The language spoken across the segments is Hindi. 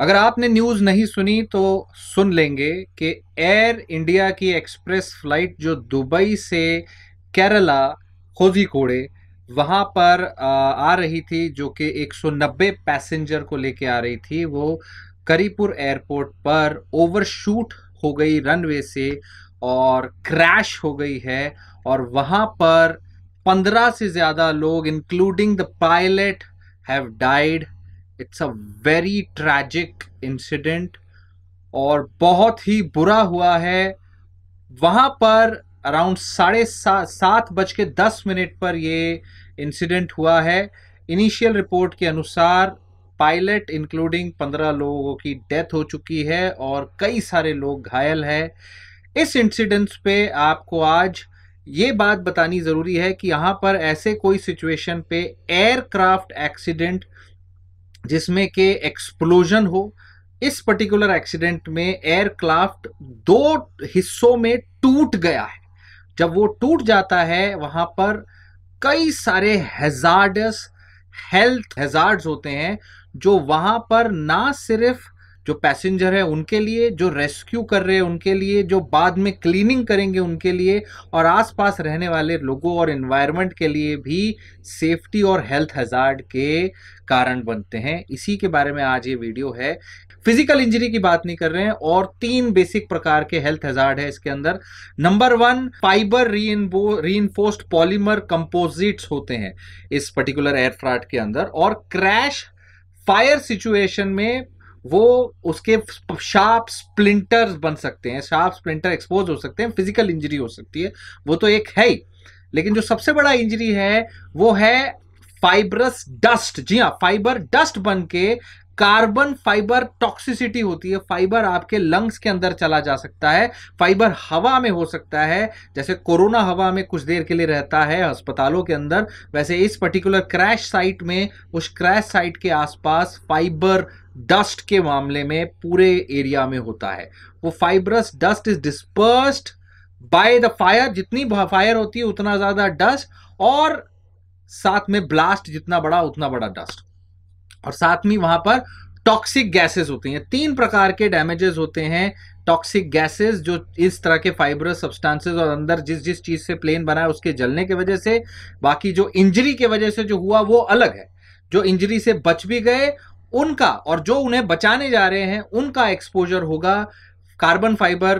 अगर आपने न्यूज़ नहीं सुनी तो सुन लेंगे कि एयर इंडिया की एक्सप्रेस फ्लाइट जो दुबई से केरला कोड़े वहाँ पर आ रही थी जो कि 190 पैसेंजर को लेके आ रही थी वो करीपुर एयरपोर्ट पर ओवरशूट हो गई रनवे से और क्रैश हो गई है और वहाँ पर 15 से ज़्यादा लोग including the pilot have died it's a very tragic incident और बहुत ही बुरा हुआ है वहाँ पर अराउंड साढ़े सा सात बज के दस मिनट पर ये इंसिडेंट हुआ है इनिशियल रिपोर्ट के अनुसार पायलट इंक्लूडिंग पंद्रह लोगों की डेथ हो चुकी है और कई सारे लोग घायल है इस इंसिडेंट्स पे आपको आज ये बात बतानी ज़रूरी है कि यहाँ पर ऐसे कोई सिचुएशन पे एयरक्राफ्ट एक्सीडेंट जिसमें के एक्सप्लोजन हो इस पर्टिकुलर एक्सीडेंट में एयरक्राफ्ट दो हिस्सों में टूट गया है जब वो टूट जाता है वहाँ पर कई सारे हेजार्डस हेल्थ हेजार्ड्स होते हैं जो वहाँ पर ना सिर्फ जो पैसेंजर है उनके लिए जो रेस्क्यू कर रहे हैं उनके लिए जो बाद में क्लीनिंग करेंगे उनके लिए और आसपास रहने वाले लोगों और इन्वायरमेंट के लिए भी सेफ्टी और हेल्थ हजार्ड के कारण बनते हैं इसी के बारे में आज ये वीडियो है फिजिकल इंजरी की बात नहीं कर रहे हैं और तीन बेसिक प्रकार के हेल्थ हजार्ड है इसके अंदर number one fibre reinforced polymer composites होते हैं इस पर्टिकुलर एयरफ्राट के अंदर और क्रैश फायर सिचुएशन में वो उसके शार्प स्प्लिंटर्स बन सकते हैं शार्प स्प्लिंटर एक्सपोज हो सकते हैं फिजिकल इंजरी हो सकती है वो तो एक है ही लेकिन जो सबसे बड़ा इंजरी है वो है फाइबरस डस्ट जी हाँ फाइबर डस्ट बन के कार्बन फाइबर टॉक्सिसिटी होती है फाइबर आपके लंग्स के अंदर चला जा सकता है फाइबर हवा में हो सकता है जैसे कोरोना हवा में कुछ देर के लिए रहता है अस्पतालों के अंदर वैसे इस पर्टिकुलर क्रैश साइट में उस क्रैश साइट के आसपास फाइबर डस्ट के मामले में पूरे एरिया में होता है वो fibrous dust is dispersed by the fire जितनी फायर होती है उतना ज़्यादा डस्ट और साथ में ब्लास्ट जितना बड़ा उतना बड़ा डस्ट और साथ में वहां पर टॉक्सिक गैसेस होती हैं तीन प्रकार के डैमेजेस होते हैं टॉक्सिक गैसेस जो इस तरह के फाइबरस सब्सटेंसेस और अंदर जिस जिस चीज़ से प्लेन बना है उसके जलने की वजह से बाकी जो इंजरी के वजह से जो हुआ वो अलग है जो इंजरी से बच भी गए उनका और जो उन्हें बचाने जा रहे हैं उनका एक्सपोजर होगा carbon fibre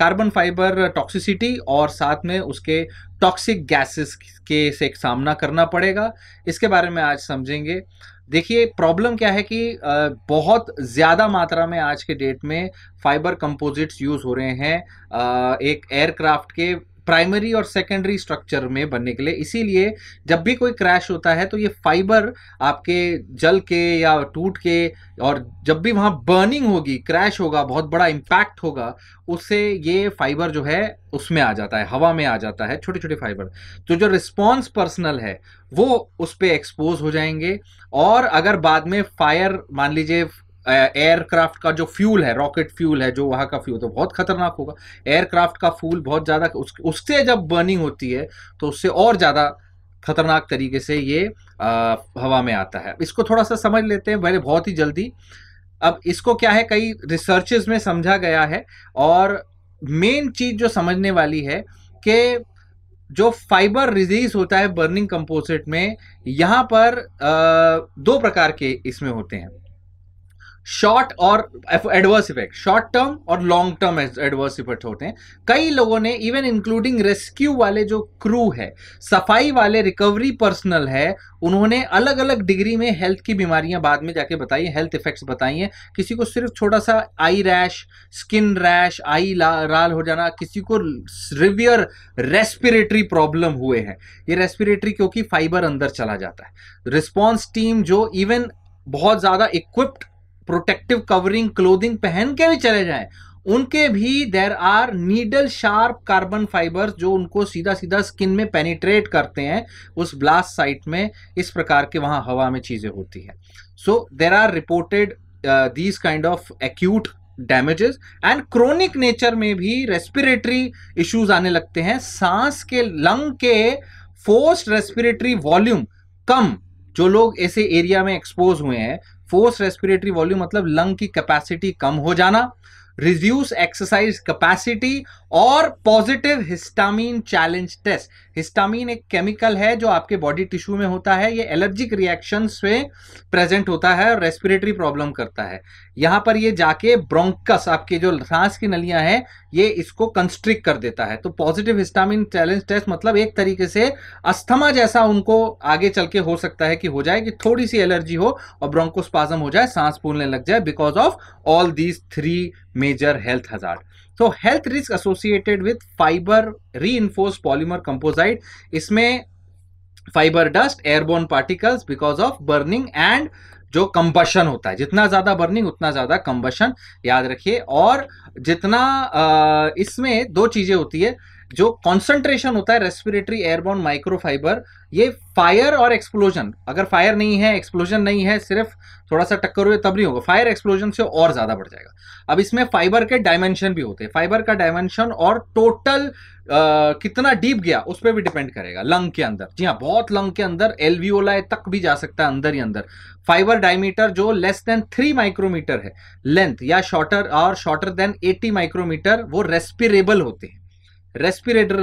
carbon fibre toxicity और साथ में उसके टॉक्सिक गैसेस के से एक सामना करना पड़ेगा इसके बारे में आज समझेंगे देखिए प्रॉब्लम क्या है कि बहुत ज़्यादा मात्रा में आज के डेट में फाइबर कंपोजिट्स यूज़ हो रहे हैं एक एयरक्राफ्ट के प्राइमरी और सेकेंडरी स्ट्रक्चर में बनने के लिए इसीलिए जब भी कोई क्रैश होता है तो ये फाइबर आपके जल के या टूट के और जब भी वहाँ बर्निंग होगी क्रैश होगा बहुत बड़ा इम्पैक्ट होगा उससे ये फाइबर जो है उसमें आ जाता है हवा में आ जाता है छोटे छोटे फाइबर तो जो रिस्पॉन्स पर्सनल है वो उस पर एक्सपोज हो जाएंगे और अगर बाद में फायर मान लीजिए एयरक्राफ्ट का जो फ्यूल है रॉकेट फ्यूल है जो वहाँ का फ्यूल तो बहुत खतरनाक होगा एयरक्राफ्ट का फ्यूल बहुत ज़्यादा उस, उससे जब बर्निंग होती है तो उससे और ज़्यादा खतरनाक तरीके से ये आ, हवा में आता है इसको थोड़ा सा समझ लेते हैं पहले बहुत ही जल्दी अब इसको क्या है कई रिसर्चेज में समझा गया है और मेन चीज़ जो समझने वाली है कि जो फाइबर रिलीज होता है बर्निंग कंपोजिट में यहाँ पर आ, दो प्रकार के इसमें होते हैं शॉर्ट और एडवर्स इफेक्ट शॉर्ट टर्म और लॉन्ग टर्म एडवर्स इफेक्ट होते हैं कई लोगों ने इवन इंक्लूडिंग रेस्क्यू वाले जो क्रू है सफाई वाले रिकवरी पर्सनल है उन्होंने अलग अलग डिग्री में हेल्थ की बीमारियां बाद में जाके बताई हेल्थ इफेक्ट्स बताई हैं किसी को सिर्फ छोटा सा eye rash skin rash eye लाल हो जाना किसी को रिवियर रेस्पिरेटरी प्रॉब्लम हुए हैं ये रेस्पिरेटरी क्योंकि फाइबर अंदर चला जाता है रिस्पॉन्स टीम जो इवन बहुत ज़्यादा इक्विप्ड प्रोटेक्टिव कवरिंग क्लोथिंग पहन के भी चले जाए उनके भी there are needle sharp carbon fibres जो उनको सीधा सीधा स्किन में पेनिट्रेट करते हैं उस ब्लास्ट साइट में इस प्रकार के वहां हवा में चीज़ें होती है so there are reported these kind of acute damages and chronic nature में भी रेस्पिरेटरी इश्यूज आने लगते हैं सांस के लंग के फोर्स्ड रेस्पिरेटरी वॉल्यूम कम जो लोग ऐसे एरिया में एक्सपोज हुए हैं फोर्स रेस्पिरेटरी वॉल्यूम मतलब लंग की कैपेसिटी कम हो जाना रिड्यूस एक्सरसाइज कैपेसिटी और positive histamine challenge test histamine एक केमिकल है जो आपके बॉडी टिश्यू में होता है ये एलर्जिक रिएक्शन से प्रेजेंट होता है और रेस्पिरेटरी प्रॉब्लम करता है यहाँ पर ये जाके ब्रोंकस आपके जो सांस की नलियां हैं ये इसको कंस्ट्रिक्ट कर देता है तो पॉजिटिव हिस्टामिन चैलेंज टेस्ट मतलब एक तरीके से अस्थमा जैसा उनको आगे चल के हो सकता है कि हो जाए कि थोड़ी सी एलर्जी हो और ब्रोंकोस्पाजम हो जाए सांस फूलने लग जाए because of all these three major health hazard तो health risk associated with fibre re polymer composite इसमें fibre dust airborne particles because of burning and जो कंबशन होता है जितना ज़्यादा बर्निंग उतना ज़्यादा कंबशन याद रखिए और जितना इसमें दो चीज़ें होती है जो कॉन्सेंट्रेशन होता है रेस्पिरेटरी एयरबोन माइक्रोफाइबर ये फायर और एक्सप्लोजन अगर फायर नहीं है एक्सप्लोजन नहीं है सिर्फ थोड़ा सा टक्कर हुए तब नहीं होगा फायर एक्सप्लोजन से और ज़्यादा बढ़ जाएगा अब इसमें फाइबर के डायमेंशन भी होते हैं फाइबर का डायमेंशन और टोटल Uh, कितना डीप गया उस पर भी डिपेंड करेगा लंग के अंदर जी हाँ बहुत लंग के अंदर एलवीओलाए तक भी जा सकता है अंदर ही अंदर फाइबर डायमीटर जो लेस देन थ्री माइक्रोमीटर है लेंथ या शॉर्टर और शॉर्टर देन एटी माइक्रोमीटर वो रेस्पिरेबल होते हैं रेस्पिरेटर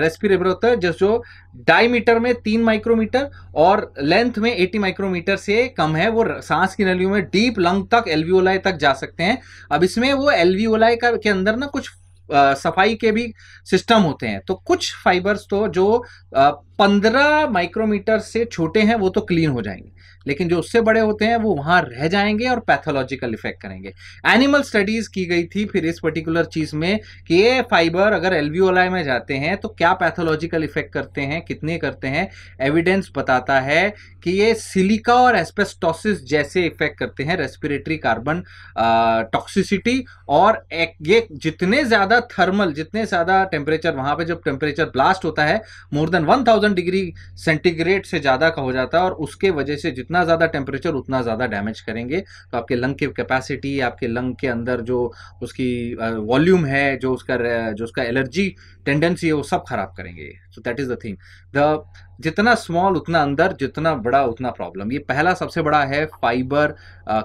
रेस्पिरेटर होता है जो डायमीटर में तीन माइक्रोमीटर और लेंथ में एटी माइक्रोमीटर से कम है वो सांस की नलियों में डीप लंग तक एलवीओलाई तक जा सकते हैं अब इसमें वो एलवीओलाई का के अंदर ना कुछ आ, सफाई के भी सिस्टम होते हैं तो कुछ फाइबर्स तो जो पंद्रह माइक्रोमीटर से छोटे हैं वो तो क्लीन हो जाएंगे लेकिन जो उससे बड़े होते हैं वो वहां रह जाएंगे और पैथोलॉजिकल इफेक्ट करेंगे एनिमल स्टडीज़ की गई थी फिर इस पर्टिकुलर चीज़ में कि ये फाइबर अगर एलवीओलाई में जाते हैं तो क्या पैथोलॉजिकल इफेक्ट करते हैं कितने करते हैं एविडेंस बताता है कि ये सिलिका और एस्पेस्टोसिस जैसे इफेक्ट करते हैं रेस्पिरेटरी कार्बन टॉक्सिसिटी और एक, ये जितने ज़्यादा थर्मल जितने ज़्यादा टेम्परेचर वहाँ पे जब टेम्परेचर ब्लास्ट होता है मोर देन 1000 डिग्री सेंटीग्रेड से ज़्यादा का हो जाता है और उसके वजह से जितना ज़्यादा टेम्परेचर उतना ज़्यादा डैमेज करेंगे तो आपके लंग की कैपेसिटी आपके लंग के अंदर जो उसकी वॉल्यूम है जो उसका जो उसका एलर्जी टेंडेंसी है वो सब खराब करेंगे so that is the thing the जितना स्मॉल उतना अंदर जितना बड़ा उतना प्रॉब्लम ये पहला सबसे बड़ा है फाइबर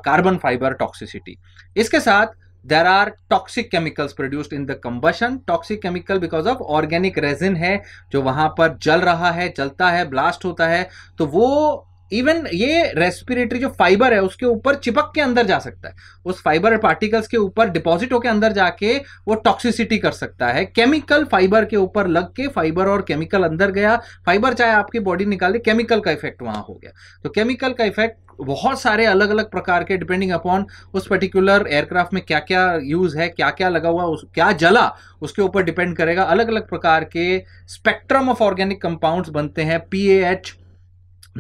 कार्बन फाइबर टॉक्सिसिटी इसके साथ there are toxic chemicals produced in the combustion toxic chemical because of organic resin है जो वहां पर जल रहा है जलता है ब्लास्ट होता है तो वो इवन ये रेस्पिरेटरी जो फाइबर है उसके ऊपर चिपक के अंदर जा सकता है उस फाइबर पार्टिकल्स के ऊपर डिपॉजिट होकर अंदर जाके वो टॉक्सिसिटी कर सकता है केमिकल फाइबर के ऊपर लग के फाइबर और केमिकल अंदर गया फाइबर चाहे आपकी बॉडी निकाले केमिकल का इफेक्ट वहां हो गया तो केमिकल का इफेक्ट बहुत सारे अलग अलग प्रकार के डिपेंडिंग अपॉन उस पर्टिकुलर एयरक्राफ्ट में क्या क्या यूज़ है क्या क्या लगा हुआ उस क्या जला उसके ऊपर डिपेंड करेगा अलग अलग प्रकार के स्पेक्ट्रम ऑफ ऑर्गेनिक कंपाउंड्स बनते हैं PAH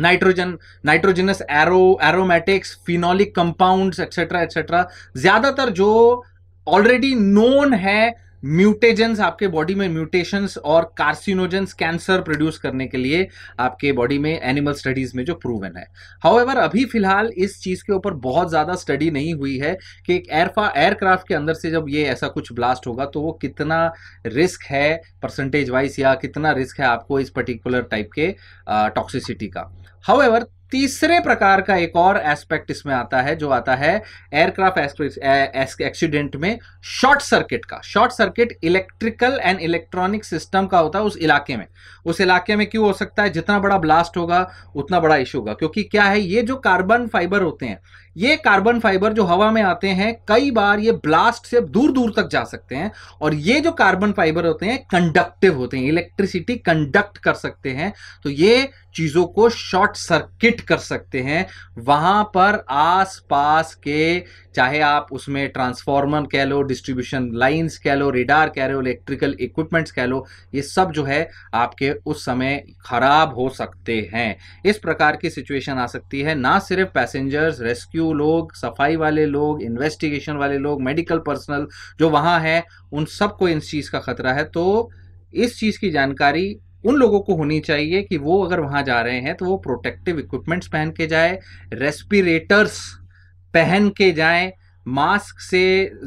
nitrogen nitrogenous aero aromatics phenolic compounds etcetera etcetera ज्यादातर जो ऑलरेडी नोन है म्यूटेजेंस आपके बॉडी में म्यूटेशंस और कार्सिनोजेंस कैंसर प्रोड्यूस करने के लिए आपके बॉडी में एनिमल स्टडीज में जो प्रूवन है हाउएवर अभी फिलहाल इस चीज़ के ऊपर बहुत ज़्यादा स्टडी नहीं हुई है कि एक एयरफा एयरक्राफ्ट के अंदर से जब ये ऐसा कुछ ब्लास्ट होगा तो वो कितना रिस्क है परसेंटेज वाइज या कितना रिस्क है आपको इस पर्टिकुलर टाइप के टॉक्सिसिटी का हाउएवर तीसरे प्रकार का एक और एस्पेक्ट इसमें आता है जो आता है एयरक्राफ्ट एक्सीडेंट में शॉर्ट सर्किट का short circuit electrical and electronic system का होता है उस इलाके में उस इलाके में क्यों हो सकता है जितना बड़ा ब्लास्ट होगा उतना बड़ा इशू होगा क्योंकि क्या है ये जो कार्बन फाइबर होते हैं ये कार्बन फाइबर जो हवा में आते हैं कई बार ये ब्लास्ट से दूर दूर तक जा सकते हैं और ये जो कार्बन फाइबर होते हैं कंडक्टिव होते हैं इलेक्ट्रिसिटी कंडक्ट कर सकते हैं तो ये चीज़ों को शॉर्ट सर्किट कर सकते हैं वहां पर आस पास के चाहे आप उसमें ट्रांसफॉर्मर कह लो डिस्ट्रीब्यूशन लाइंस कह लो रेडार कह लो इलेक्ट्रिकल इक्विपमेंट्स कह लो ये सब जो है आपके उस समय ख़राब हो सकते हैं इस प्रकार की सिचुएशन आ सकती है ना सिर्फ पैसेंजर्स रेस्क्यू यू लोग सफाई वाले लोग इन्वेस्टिगेशन वाले लोग मेडिकल पर्सनल जो वहाँ हैं उन सबको इस चीज़ का खतरा है तो इस चीज़ की जानकारी उन लोगों को होनी चाहिए कि वो अगर वहाँ जा रहे हैं तो वो प्रोटेक्टिव इक्विपमेंट्स पहन के जाए रेस्पिरेटर्स पहन के जाए मास्क से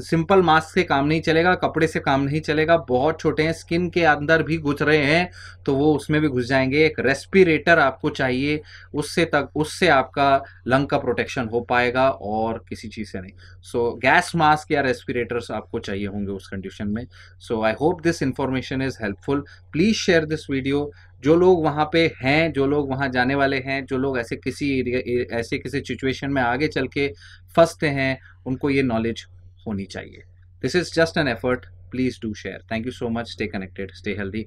सिंपल मास्क से काम नहीं चलेगा कपड़े से काम नहीं चलेगा बहुत छोटे हैं स्किन के अंदर भी घुस रहे हैं तो वो उसमें भी घुस जाएंगे एक रेस्पिरेटर आपको चाहिए उससे तक उससे आपका लंग का प्रोटेक्शन हो पाएगा और किसी चीज़ से नहीं सो गैस मास्क या रेस्पिरेटर्स आपको चाहिए होंगे उस कंडीशन में so I hope this information is helpful please share this video जो लोग वहाँ पे हैं जो लोग वहाँ जाने वाले हैं जो लोग ऐसे किसी एरिया ऐसे किसी सिचुएशन में आगे चल के फंसते हैं उनको ये नॉलेज होनी चाहिए this is just an effort please do share thank you so much stay connected stay healthy